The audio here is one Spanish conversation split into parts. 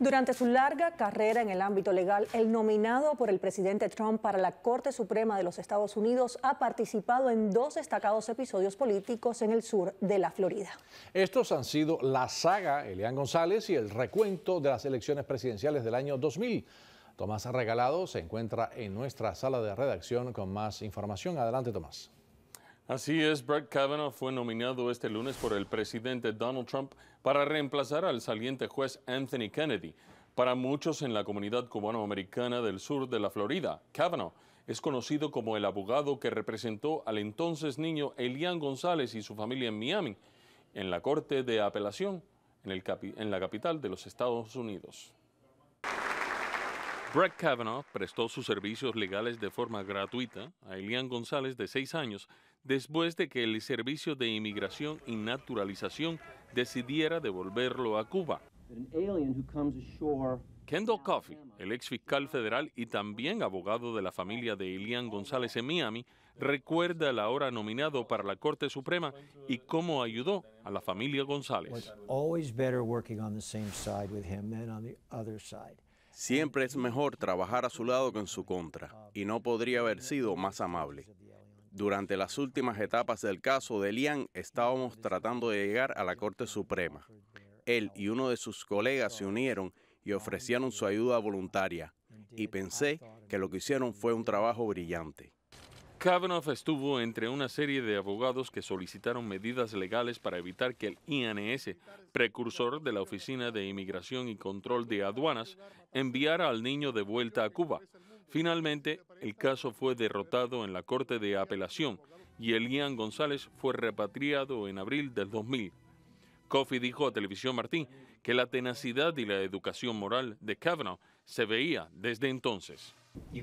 Durante su larga carrera en el ámbito legal, el nominado por el presidente Trump para la Corte Suprema de los Estados Unidos ha participado en dos destacados episodios políticos en el sur de la Florida. Estos han sido la saga Elian González y el recuento de las elecciones presidenciales del año 2000. Tomás Regalado se encuentra en nuestra sala de redacción con más información. Adelante, Tomás. Así es, Brett Kavanaugh fue nominado este lunes por el presidente Donald Trump para reemplazar al saliente juez Anthony Kennedy. Para muchos en la comunidad cubanoamericana del sur de la Florida, Kavanaugh es conocido como el abogado que representó al entonces niño Elian González y su familia en Miami, en la Corte de Apelación, en, la capital de los Estados Unidos. Brett Kavanaugh prestó sus servicios legales de forma gratuita a Elian González, de seis años, después de que el Servicio de Inmigración y Naturalización decidiera devolverlo a Cuba. Kendall Coffey, el ex fiscal federal y también abogado de la familia de Elian González en Miami, recuerda la hora nominado para la Corte Suprema y cómo ayudó a la familia González. Siempre es mejor trabajar a su lado que en su contra, y no podría haber sido más amable. Durante las últimas etapas del caso de Lian, estábamos tratando de llegar a la Corte Suprema. Él y uno de sus colegas se unieron y ofrecieron su ayuda voluntaria, y pensé que lo que hicieron fue un trabajo brillante. Kavanaugh estuvo entre una serie de abogados que solicitaron medidas legales para evitar que el INS, precursor de la Oficina de Inmigración y Control de Aduanas, enviara al niño de vuelta a Cuba. Finalmente, el caso fue derrotado en la Corte de Apelación y Elian González fue repatriado en abril del 2000. Coffey dijo a Televisión Martín que la tenacidad y la educación moral de Kavanaugh se veía desde entonces. Uh,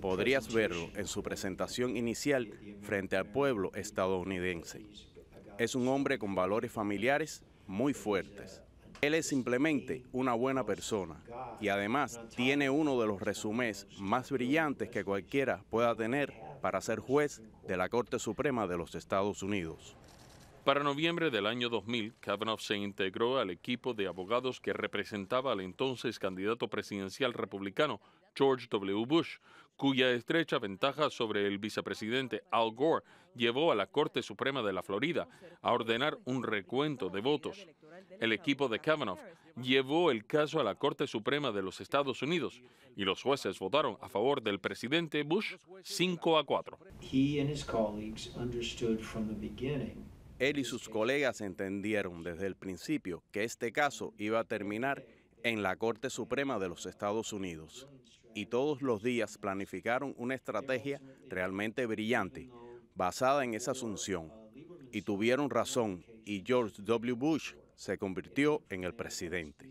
Podrías verlo en su presentación inicial frente al pueblo estadounidense. Es un hombre con valores familiares muy fuertes. Él es simplemente una buena persona y además tiene uno de los resumés más brillantes que cualquiera pueda tener para ser juez de la Corte Suprema de los Estados Unidos. Para noviembre del año 2000, Kavanaugh se integró al equipo de abogados que representaba al entonces candidato presidencial republicano George W. Bush, cuya estrecha ventaja sobre el vicepresidente Al Gore llevó a la Corte Suprema de la Florida a ordenar un recuento de votos. El equipo de Kavanaugh llevó el caso a la Corte Suprema de los Estados Unidos y los jueces votaron a favor del presidente Bush 5 a 4. Él y sus colegas entendieron desde el principio que este caso iba a terminar en la Corte Suprema de los Estados Unidos y todos los días planificaron una estrategia realmente brillante basada en esa asunción. Y tuvieron razón y George W. Bush se convirtió en el presidente.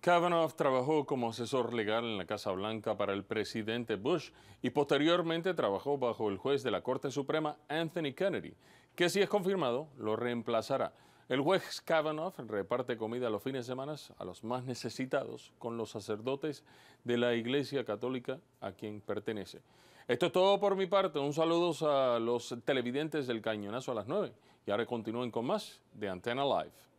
Kavanaugh trabajó como asesor legal en la Casa Blanca para el presidente Bush y posteriormente trabajó bajo el juez de la Corte Suprema Anthony Kennedy, que si es confirmado lo reemplazará. El juez Kavanaugh reparte comida los fines de semana a los más necesitados con los sacerdotes de la Iglesia Católica a quien pertenece. Esto es todo por mi parte. Un saludo a los televidentes del Cañonazo a las 9. Y ahora continúen con más de Antena Live.